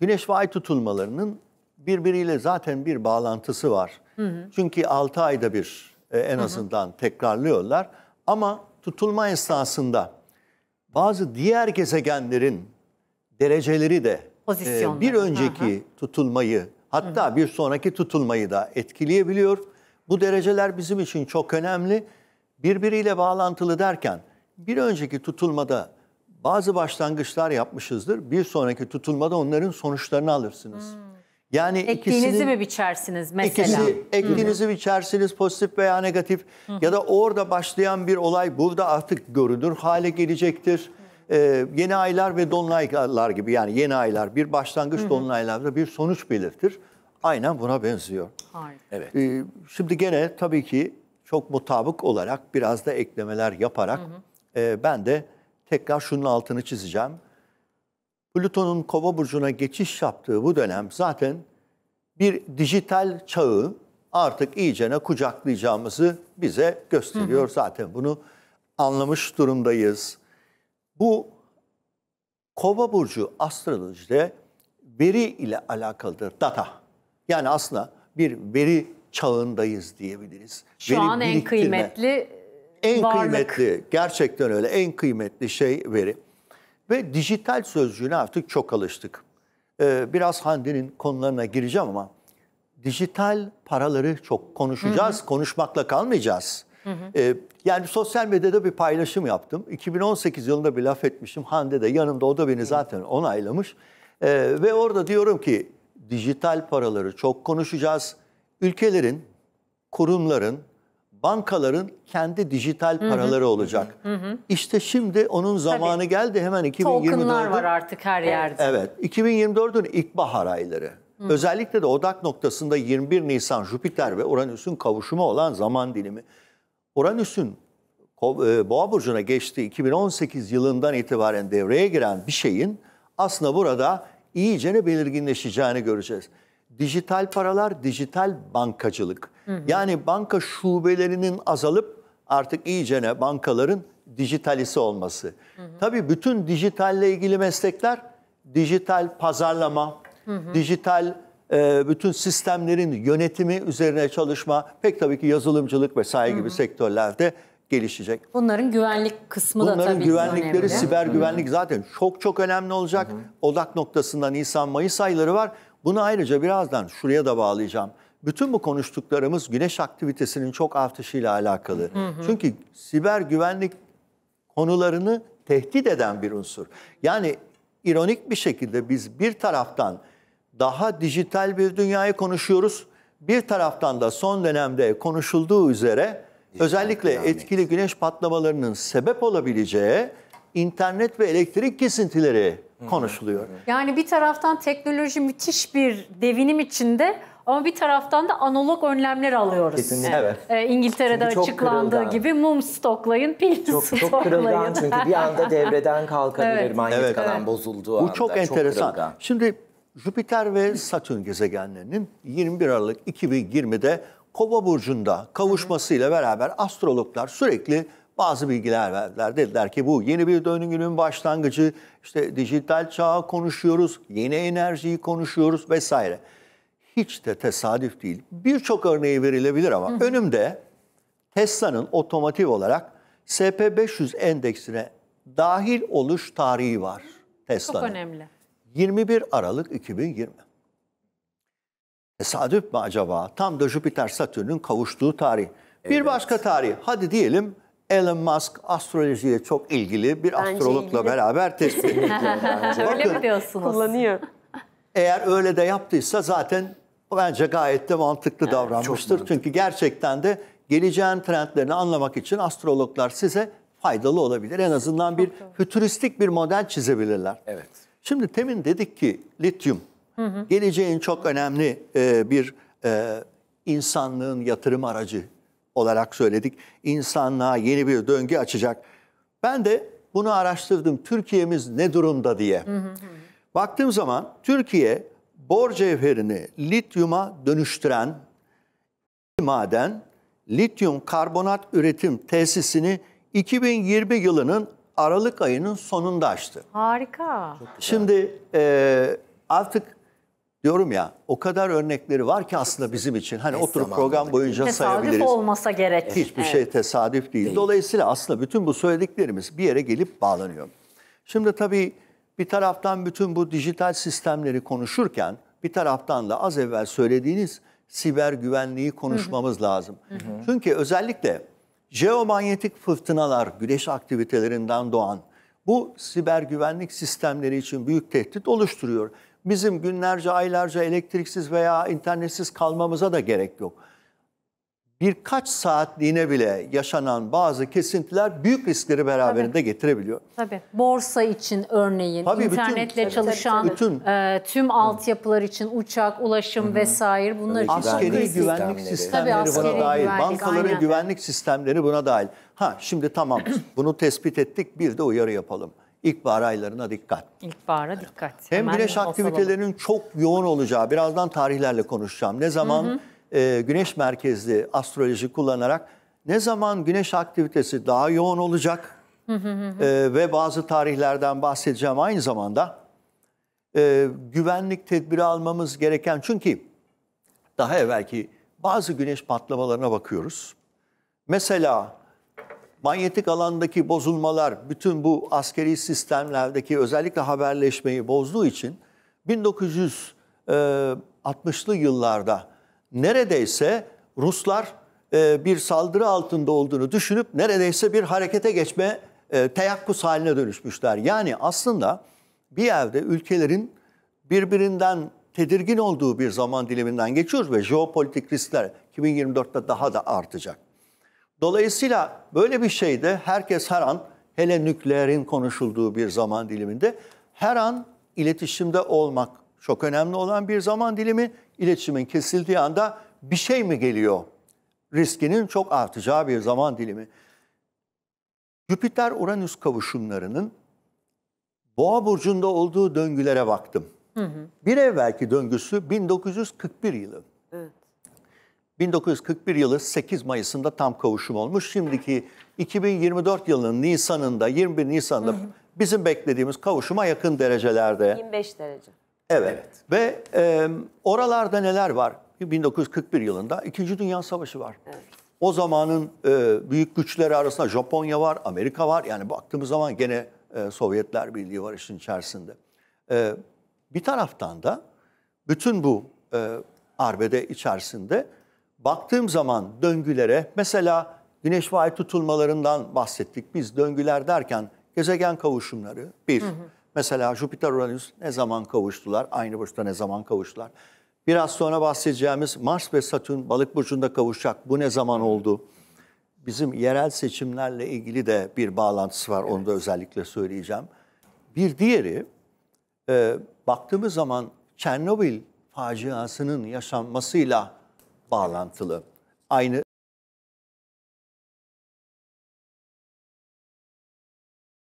Güneş ve ay tutulmalarının birbiriyle zaten bir bağlantısı var. Hı hı. Çünkü 6 ayda bir e, en azından hı hı. tekrarlıyorlar. Ama tutulma esnasında bazı diğer gezegenlerin dereceleri de e, bir önceki hı hı. tutulmayı hatta hı hı. bir sonraki tutulmayı da etkileyebiliyor. Bu dereceler bizim için çok önemli. Birbiriyle bağlantılı derken bir önceki tutulmada bazı başlangıçlar yapmışızdır. Bir sonraki tutulmada onların sonuçlarını alırsınız. Hmm. Yani ektiğinizi mi biçersiniz mesela? İkisi, hmm. ektiğinizi Hı. biçersiniz pozitif veya negatif Hı. Hmm. ya da orada başlayan bir olay burada artık görünür hale gelecektir. Hmm. Ee, yeni aylar ve dolunaylar gibi yani yeni aylar bir başlangıç Hı. dolunaylarda bir sonuç belirtir. Aynen buna benziyor. Evet. Ee, şimdi gene tabii ki çok mutabık olarak biraz da eklemeler yaparak Hı. E, ben de tekrar şunun altını çizeceğim. Plüton'un kova burcuna geçiş yaptığı bu dönem zaten bir dijital çağı artık iyicene kucaklayacağımızı bize gösteriyor hı hı. zaten. Bunu anlamış durumdayız. Bu kova burcu astrolojide veri ile alakalıdır. Data. Yani aslında bir veri çağındayız diyebiliriz. Şu veri an en kıymetli en varlık. kıymetli, gerçekten öyle en kıymetli şey veri. Ve dijital sözcüğüne artık çok alıştık. Ee, biraz Hande'nin konularına gireceğim ama dijital paraları çok konuşacağız, hı hı. konuşmakla kalmayacağız. Hı hı. Ee, yani sosyal medyada bir paylaşım yaptım. 2018 yılında bir laf etmişim. Hande de yanımda o da beni zaten onaylamış. Ee, ve orada diyorum ki dijital paraları çok konuşacağız. Ülkelerin, kurumların, bankaların kendi dijital paraları hı hı. olacak. Hı hı. İşte şimdi onun zamanı Tabii. geldi hemen 2024. Tokenlar var artık her yerde. Evet. 2024'ün ilk bahar ayları. Hı. Özellikle de odak noktasında 21 Nisan Jüpiter ve Uranüs'ün kavuşumu olan zaman dilimi. Uranüs'ün e, Boğa burcuna geçtiği 2018 yılından itibaren devreye giren bir şeyin aslında burada iyicene belirginleşeceğini göreceğiz dijital paralar, dijital bankacılık. Hı hı. Yani banka şubelerinin azalıp artık iyicene bankaların dijitalisi olması. Hı hı. Tabii bütün dijitalle ilgili meslekler dijital pazarlama, hı hı. dijital e, bütün sistemlerin yönetimi üzerine çalışma, pek tabii ki yazılımcılık vesaire hı hı. gibi sektörlerde gelişecek. Bunların güvenlik kısmı Bunların da tabii güvenlikleri, önemli. siber güvenlik zaten çok çok önemli olacak. Hı hı. Odak noktasında Nisan-Mayıs ayları var. Bunu ayrıca birazdan şuraya da bağlayacağım. Bütün bu konuştuklarımız güneş aktivitesinin çok artışıyla alakalı. Hı hı. Çünkü siber güvenlik konularını tehdit eden bir unsur. Yani ironik bir şekilde biz bir taraftan daha dijital bir dünyayı konuşuyoruz. Bir taraftan da son dönemde konuşulduğu üzere dijital özellikle kıyamet. etkili güneş patlamalarının sebep olabileceği internet ve elektrik kesintileri konuşuluyor. Yani bir taraftan teknoloji müthiş bir devinim içinde ama bir taraftan da analog önlemler alıyoruz. Kesinlikle. Evet. E, İngiltere'de çünkü açıklandığı gibi mum stoklayın, pil çok, stoklayın. Çok kırılgan çünkü bir anda devreden kalkabilir evet. manyetik evet. alan bozulduğu Bu anda. Bu çok enteresan. Çok Şimdi Jüpiter ve Satürn gezegenlerinin 21 Aralık 2020'de Kova burcunda kavuşmasıyla beraber astrologlar sürekli bazı bilgiler verdiler. Dediler ki bu yeni bir döngünün başlangıcı, işte dijital çağı konuşuyoruz, yeni enerjiyi konuşuyoruz vesaire. Hiç de tesadüf değil. Birçok örneği verilebilir ama Hı. önümde Tesla'nın otomotiv olarak SP500 endeksine dahil oluş tarihi var Tesla'nın. Çok önemli. 21 Aralık 2020. Tesadüf mü acaba? Tam da Jüpiter Satürn'ün kavuştuğu tarih. Evet. Bir başka tarih. Hadi diyelim Elon Musk astrolojiye çok ilgili bir Bence astrologla ilgili. beraber tespit ediyor. Öyle mi diyorsunuz? Kullanıyor. Eğer öyle de yaptıysa zaten bence gayet de mantıklı evet, davranmıştır. Çünkü gerçekten de geleceğin trendlerini anlamak için astrologlar size faydalı olabilir. En azından bir fütüristik bir model çizebilirler. Evet. Şimdi temin dedik ki lityum hı hı. geleceğin çok önemli e, bir e, insanlığın yatırım aracı olarak söyledik. İnsanlığa yeni bir döngü açacak. Ben de bunu araştırdım. Türkiye'miz ne durumda diye. Hı Baktığım zaman Türkiye bor cevherini lityuma dönüştüren maden lityum karbonat üretim tesisini 2020 yılının Aralık ayının sonunda açtı. Harika. Şimdi e, artık Diyorum ya o kadar örnekleri var ki aslında bizim için. Hani Eş oturup program boyunca tesadüf sayabiliriz. Tesadüf olmasa gerek. Hiçbir evet. şey tesadüf değil. değil. Dolayısıyla aslında bütün bu söylediklerimiz bir yere gelip bağlanıyor. Şimdi tabii bir taraftan bütün bu dijital sistemleri konuşurken bir taraftan da az evvel söylediğiniz siber güvenliği konuşmamız hı hı. lazım. Hı hı. Çünkü özellikle jeomanyetik fırtınalar, güneş aktivitelerinden doğan bu siber güvenlik sistemleri için büyük tehdit oluşturuyor. Bizim günlerce, aylarca elektriksiz veya internetsiz kalmamıza da gerek yok. Birkaç saatliğine bile yaşanan bazı kesintiler büyük riskleri beraberinde tabii. getirebiliyor. Tabii. Borsa için örneğin, tabii, internetle bütün, çalışan bütün, e, tüm altyapılar için uçak, ulaşım hı. vesaire bunlar için. Askeri güvenlik sistemleri, tabii, askeri buna dahil, güvenlik, bankaların aynen. güvenlik sistemleri buna dahil. Ha şimdi tamam bunu tespit ettik bir de uyarı yapalım. İlkbahar aylarına dikkat. İlkbahara dikkat. Hem Hemen güneş aktivitelerinin çok yoğun olacağı, birazdan tarihlerle konuşacağım. Ne zaman hı hı. E, güneş merkezli astroloji kullanarak ne zaman güneş aktivitesi daha yoğun olacak hı hı hı. E, ve bazı tarihlerden bahsedeceğim aynı zamanda. E, güvenlik tedbiri almamız gereken çünkü daha evvelki bazı güneş patlamalarına bakıyoruz. Mesela manyetik alandaki bozulmalar bütün bu askeri sistemlerdeki özellikle haberleşmeyi bozduğu için 1960'lı e, yıllarda neredeyse Ruslar e, bir saldırı altında olduğunu düşünüp neredeyse bir harekete geçme e, teyakkuz haline dönüşmüşler. Yani aslında bir yerde ülkelerin birbirinden tedirgin olduğu bir zaman diliminden geçiyoruz ve jeopolitik riskler 2024'te daha da artacak. Dolayısıyla böyle bir şeyde herkes her an hele nükleerin konuşulduğu bir zaman diliminde her an iletişimde olmak çok önemli olan bir zaman dilimi. İletişimin kesildiği anda bir şey mi geliyor? Riskinin çok artacağı bir zaman dilimi. Jüpiter-Uranüs kavuşumlarının Boğa burcunda olduğu döngülere baktım. Hı hı. Bir evvelki döngüsü 1941 yılı. 1941 yılı 8 Mayıs'ında tam kavuşum olmuş. Şimdiki 2024 yılının Nisan'ında, 21 Nisan'da bizim beklediğimiz kavuşuma yakın derecelerde. 25 derece. Evet. evet. Ve e, oralarda neler var? 1941 yılında İkinci Dünya Savaşı var. Evet. O zamanın e, büyük güçleri arasında Japonya var, Amerika var. Yani baktığımız zaman gene e, Sovyetler Birliği var işin içerisinde. E, bir taraftan da bütün bu e, arbede içerisinde baktığım zaman döngülere mesela güneş ve ay tutulmalarından bahsettik. Biz döngüler derken gezegen kavuşumları bir. Hı hı. Mesela Jüpiter Uranüs ne zaman kavuştular? Aynı burçta ne zaman kavuştular? Biraz sonra bahsedeceğimiz Mars ve Satürn balık burcunda kavuşacak. Bu ne zaman oldu? Bizim yerel seçimlerle ilgili de bir bağlantısı var. Evet. Onu da özellikle söyleyeceğim. Bir diğeri e, baktığımız zaman Çernobil faciasının yaşanmasıyla bağlantılı. Aynı